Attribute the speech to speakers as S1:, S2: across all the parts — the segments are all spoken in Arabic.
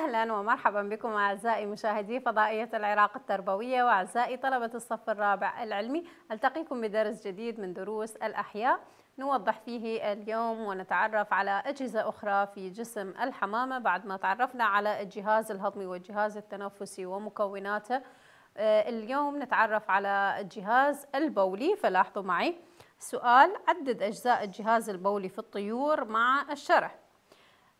S1: أهلا ومرحبا بكم أعزائي مشاهدي فضائية العراق التربوية وأعزائي طلبة الصف الرابع العلمي ألتقيكم بدرس جديد من دروس الأحياء نوضح فيه اليوم ونتعرف على أجهزة أخرى في جسم الحمامة بعد ما تعرفنا على الجهاز الهضمي والجهاز التنفسي ومكوناته آه، اليوم نتعرف على الجهاز البولي فلاحظوا معي سؤال عدد أجزاء الجهاز البولي في الطيور مع الشرح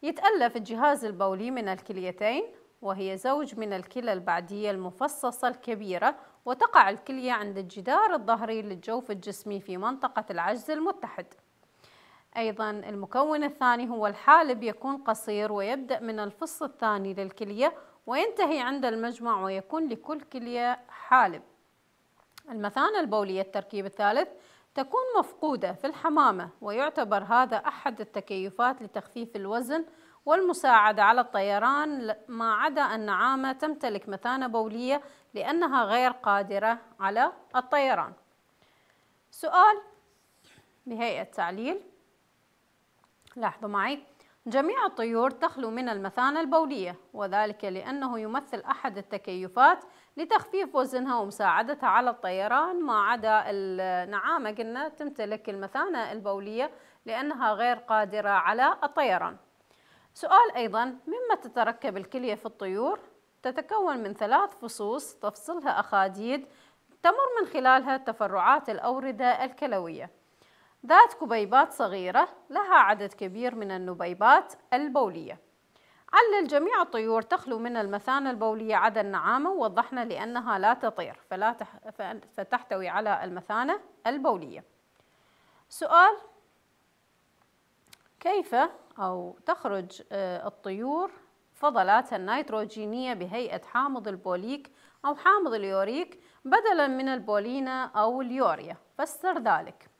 S1: يتألف الجهاز البولي من الكليتين وهي زوج من الكلى البعدية المفصصة الكبيرة وتقع الكلية عند الجدار الظهري للجوف الجسمي في منطقة العجز المتحد أيضا المكون الثاني هو الحالب يكون قصير ويبدأ من الفص الثاني للكلية وينتهي عند المجمع ويكون لكل كلية حالب المثانة البولية التركيب الثالث تكون مفقودة في الحمامة ويعتبر هذا أحد التكيفات لتخفيف الوزن والمساعدة على الطيران ما عدا أن عامة تمتلك مثانة بولية لأنها غير قادرة على الطيران سؤال بهيئة تعليل لاحظوا معي جميع الطيور تخلو من المثانة البولية وذلك لأنه يمثل أحد التكيفات لتخفيف وزنها ومساعدتها على الطيران ما عدا النعامة قلنا تمتلك المثانة البولية لأنها غير قادرة على الطيران سؤال أيضا مما تتركب الكلية في الطيور؟ تتكون من ثلاث فصوص تفصلها أخاديد تمر من خلالها تفرعات الأوردة الكلوية ذات كبيبات صغيرة لها عدد كبير من النبيبات البولية علل جميع الطيور تخلو من المثانة البولية عدا النعامة وضحنا لأنها لا تطير فلا تح... فتحتوي على المثانة البولية سؤال كيف أو تخرج آه، الطيور فضلاتها النيتروجينية بهيئة حامض البوليك أو حامض اليوريك بدلا من البولينا أو اليوريا فسر ذلك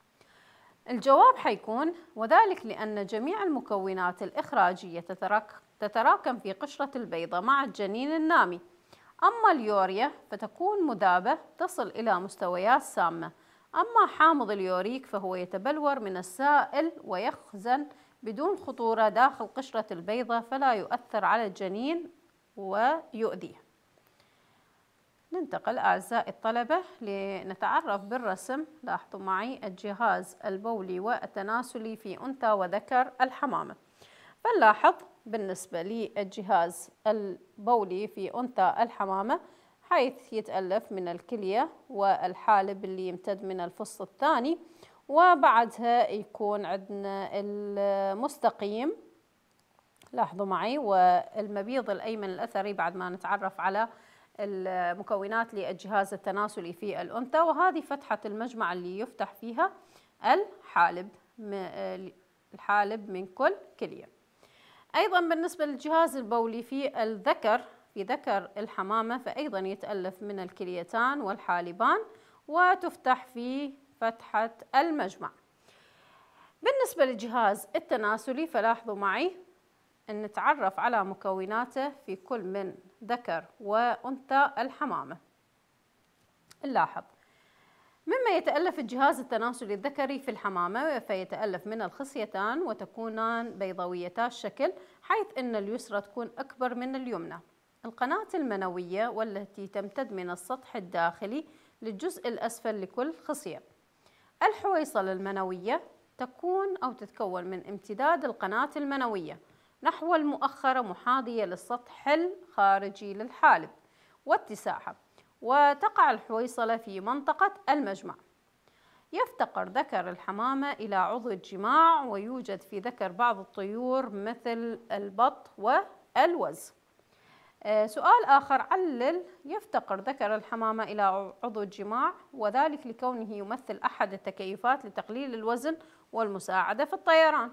S1: الجواب حيكون وذلك لأن جميع المكونات الإخراجية تترك تتراكم في قشرة البيضة مع الجنين النامي أما اليوريا فتكون مذابة تصل إلى مستويات سامة أما حامض اليوريك فهو يتبلور من السائل ويخزن بدون خطورة داخل قشرة البيضة فلا يؤثر على الجنين ويؤذيه ننتقل أعزائي الطلبة لنتعرف بالرسم لاحظوا معي الجهاز البولي والتناسلي في أنثى وذكر الحمامة فنلاحظ بالنسبة للجهاز البولي في أنثى الحمامة حيث يتألف من الكلية والحالب اللي يمتد من الفص الثاني وبعدها يكون عندنا المستقيم لاحظوا معي والمبيض الأيمن الأثري بعد ما نتعرف على المكونات للجهاز التناسلي في الأنثى وهذه فتحة المجمع اللي يفتح فيها الحالب الحالب من كل كليه أيضا بالنسبة للجهاز البولي في الذكر في ذكر الحمامة فأيضا يتألف من الكليتان والحالبان وتفتح في فتحة المجمع بالنسبة للجهاز التناسلي فلاحظوا معي أن نتعرف على مكوناته في كل من ذكر وأنثى الحمامة نلاحظ مما يتألف الجهاز التناسلي الذكري في الحمامة فيتألف من الخصيتان وتكونان بيضاويتا الشكل حيث أن اليسرى تكون أكبر من اليمنى القناة المنوية والتي تمتد من السطح الداخلي للجزء الأسفل لكل خصية الحويصلة المنوية تكون أو تتكون من امتداد القناة المنوية نحو المؤخرة محاذية للسطح الخارجي للحالب واتساعها وتقع الحويصلة في منطقة المجمع يفتقر ذكر الحمامة إلى عضو الجماع ويوجد في ذكر بعض الطيور مثل البط والوز آه، سؤال آخر علل يفتقر ذكر الحمامة إلى عضو الجماع وذلك لكونه يمثل أحد التكيفات لتقليل الوزن والمساعدة في الطيران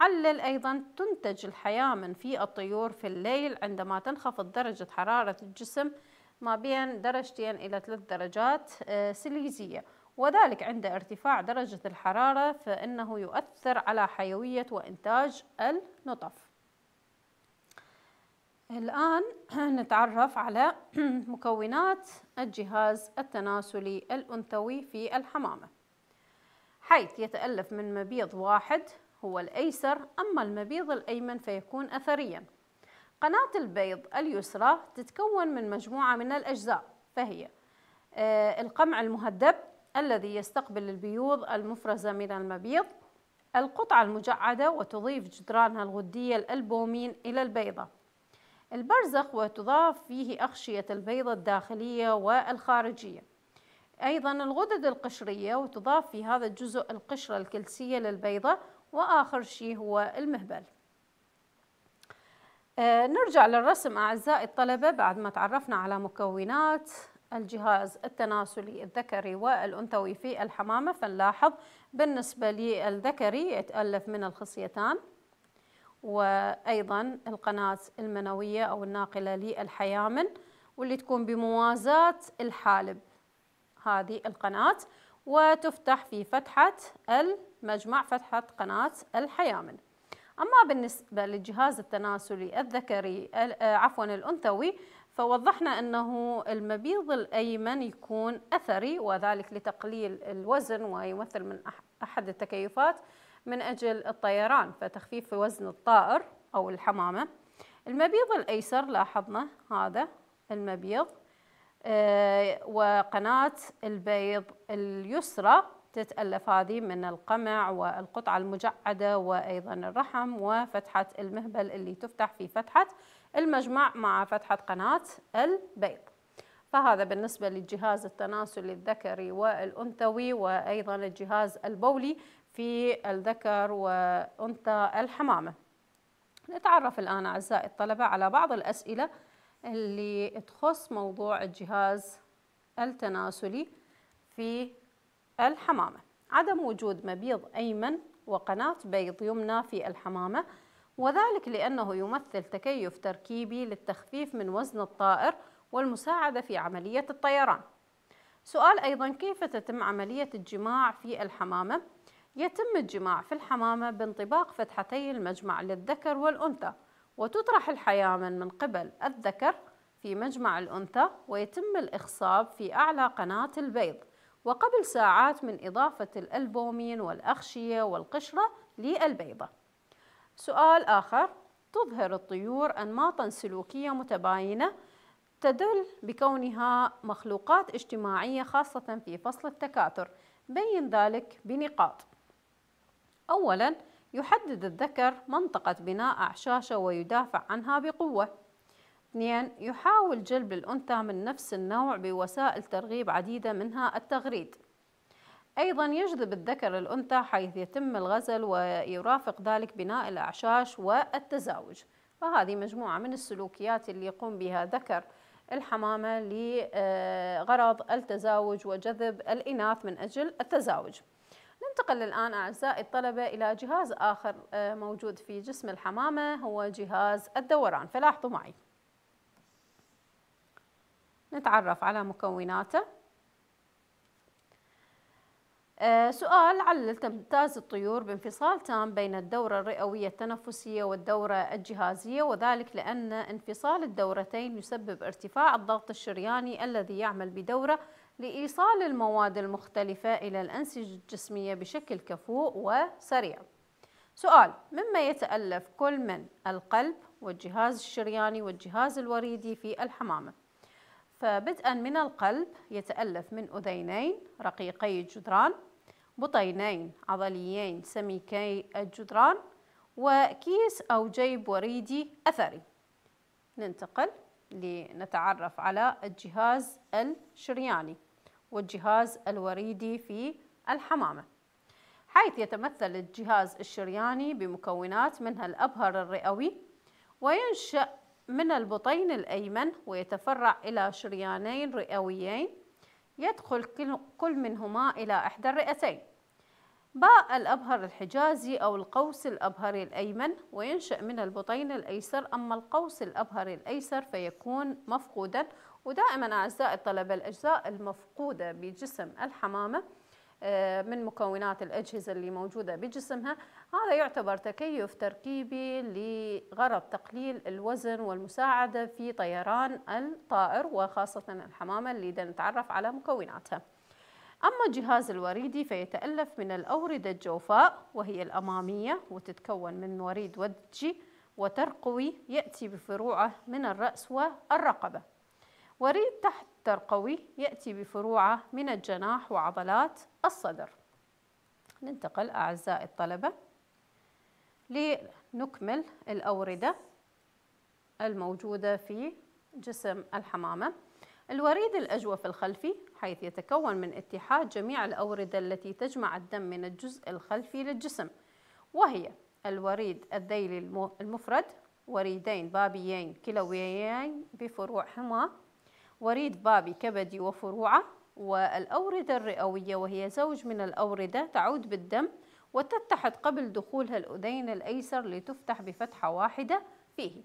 S1: علل أيضا تنتج الحياة من في الطيور في الليل عندما تنخفض درجة حرارة الجسم ما بين درجتين إلى ثلاث درجات آه، سليزية وذلك عند ارتفاع درجة الحرارة فإنه يؤثر على حيوية وإنتاج النطف الآن نتعرف على مكونات الجهاز التناسلي الأنثوي في الحمامة حيث يتألف من مبيض واحد هو الأيسر أما المبيض الأيمن فيكون أثرياً قناة البيض اليسرى تتكون من مجموعة من الأجزاء فهي آه، القمع المهدب الذي يستقبل البيوض المفرزة من المبيض القطعة المجعدة وتضيف جدرانها الغدية الألبومين إلى البيضة البرزخ وتضاف فيه أغشية البيضة الداخلية والخارجية أيضا الغدد القشرية وتضاف في هذا الجزء القشرة الكلسية للبيضة وآخر شيء هو المهبل آه، نرجع للرسم أعزائي الطلبة بعد ما تعرفنا على مكونات الجهاز التناسلي الذكري والأنثوي في الحمامة فنلاحظ بالنسبة للذكري يتألف من الخصيتان وأيضا القناة المنوية أو الناقلة للحيامن واللي تكون بموازاة الحالب هذه القناة وتفتح في فتحة المجمع فتحة قناة الحيامن أما بالنسبة للجهاز التناسلي الذكري آه، عفوا الأنثوي فوضحنا أنه المبيض الأيمن يكون أثري وذلك لتقليل الوزن ويمثل من أحد التكيفات من أجل الطيران فتخفيف وزن الطائر أو الحمامة المبيض الأيسر لاحظنا هذا المبيض آه، وقناة البيض اليسرى تتألف هذه من القمع والقطعة المجعدة وأيضا الرحم وفتحة المهبل اللي تفتح في فتحة المجمع مع فتحة قناة البيض فهذا بالنسبة للجهاز التناسلي الذكري والأنثوي وأيضا الجهاز البولي في الذكر وأنثى الحمامة نتعرف الآن أعزائي الطلبة على بعض الأسئلة اللي تخص موضوع الجهاز التناسلي في الحمامة عدم وجود مبيض أيمن وقناة بيض يمنى في الحمامة وذلك لأنه يمثل تكيف تركيبي للتخفيف من وزن الطائر والمساعدة في عملية الطيران سؤال أيضا كيف تتم عملية الجماع في الحمامة؟ يتم الجماع في الحمامة بانطباق فتحتي المجمع للذكر والأنثى وتطرح الحيامن من قبل الذكر في مجمع الأنثى ويتم الإخصاب في أعلى قناة البيض وقبل ساعات من إضافة الألبومين والأغشية والقشرة للبيضة سؤال آخر تظهر الطيور أنماطا سلوكية متباينة تدل بكونها مخلوقات اجتماعية خاصة في فصل التكاثر بين ذلك بنقاط أولا يحدد الذكر منطقة بناء أعشاشه ويدافع عنها بقوة اثنين يحاول جلب الأنثى من نفس النوع بوسائل ترغيب عديدة منها التغريد أيضا يجذب الذكر الأنثى حيث يتم الغزل ويرافق ذلك بناء الأعشاش والتزاوج فهذه مجموعة من السلوكيات اللي يقوم بها ذكر الحمامة لغرض التزاوج وجذب الإناث من أجل التزاوج ننتقل الآن أعزائي الطلبة إلى جهاز آخر موجود في جسم الحمامة هو جهاز الدوران فلاحظوا معي نتعرف على مكوناته آه، سؤال علل تمتاز الطيور بانفصال تام بين الدورة الرئوية التنفسية والدورة الجهازية وذلك لأن انفصال الدورتين يسبب ارتفاع الضغط الشرياني الذي يعمل بدوره لإيصال المواد المختلفة إلى الأنسجة الجسمية بشكل كفوء وسريع سؤال مما يتألف كل من القلب والجهاز الشرياني والجهاز الوريدي في الحمامة فبدءا من القلب يتألف من أذينين رقيقي الجدران بطينين عضليين سميكي الجدران وكيس أو جيب وريدي أثري ننتقل لنتعرف على الجهاز الشرياني والجهاز الوريدي في الحمامة حيث يتمثل الجهاز الشرياني بمكونات منها الأبهر الرئوي وينشأ من البطين الأيمن ويتفرع إلى شريانين رئويين يدخل كل منهما إلى إحدى الرئتين باء الأبهر الحجازي أو القوس الأبهري الأيمن وينشأ من البطين الأيسر أما القوس الأبهري الأيسر فيكون مفقودا ودائما أعزائي الطلبة الأجزاء المفقودة بجسم الحمامة آه، من مكونات الأجهزة اللي موجودة بجسمها هذا يعتبر تكيف تركيبي لغرض تقليل الوزن والمساعدة في طيران الطائر وخاصة الحمامة اللي نتعرف على مكوناتها أما الجهاز الوريدي فيتألف من الأوردة الجوفاء وهي الأمامية وتتكون من وريد ودجي وترقوي يأتي بفروعه من الرأس والرقبة وريد تحت أكثر قوي يأتي بفروعة من الجناح وعضلات الصدر ننتقل أعزائي الطلبة لنكمل الأوردة الموجودة في جسم الحمامة الوريد الأجوف الخلفي حيث يتكون من اتحاد جميع الأوردة التي تجمع الدم من الجزء الخلفي للجسم وهي الوريد الذيلي المفرد وريدين بابيين كلويين بفروعهما وريد بابي كبدي وفروعه والأوردة الرئوية وهي زوج من الأوردة تعود بالدم وتتحد قبل دخولها الأذين الأيسر لتفتح بفتحة واحدة فيه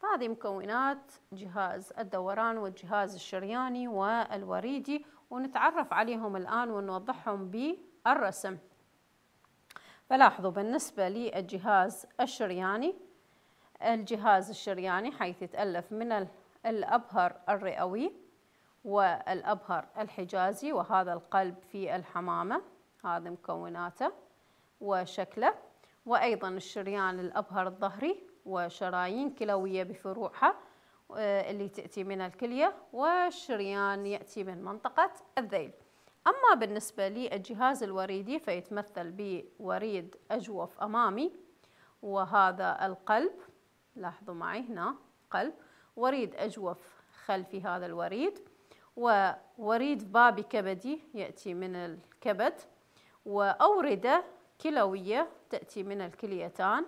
S1: فهذه مكونات جهاز الدوران والجهاز الشرياني والوريدي ونتعرف عليهم الآن ونوضحهم بالرسم فلاحظوا بالنسبة للجهاز الشرياني الجهاز الشرياني حيث يتألف من الأبهر الرئوي والأبهر الحجازي وهذا القلب في الحمامة هذا مكوناته وشكله وأيضا الشريان الأبهر الظهري وشرايين كلوية بفروعها آه، اللي تأتي من الكلية والشريان يأتي من منطقة الذيل أما بالنسبة للجهاز الوريدي فيتمثل بوريد أجوف أمامي وهذا القلب لاحظوا معي هنا قلب وريد أجوف خلفي هذا الوريد ووريد بابي كبدي يأتي من الكبد وأوردة كلوية تأتي من الكليتان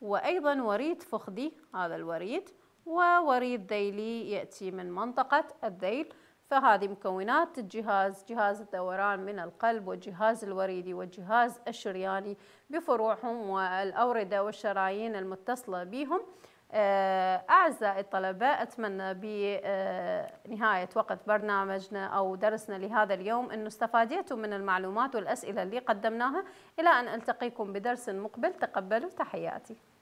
S1: وأيضا وريد فخذي هذا الوريد ووريد ذيلي يأتي من منطقة الذيل فهذه مكونات الجهاز جهاز الدوران من القلب والجهاز الوريدي والجهاز الشرياني بفروعهم والأوردة والشرايين المتصلة بهم آه، أعزائي الطلبة أتمنى بنهاية وقت برنامجنا أو درسنا لهذا اليوم أن استفاديتم من المعلومات والأسئلة اللي قدمناها إلى أن ألتقيكم بدرس مقبل تقبلوا تحياتي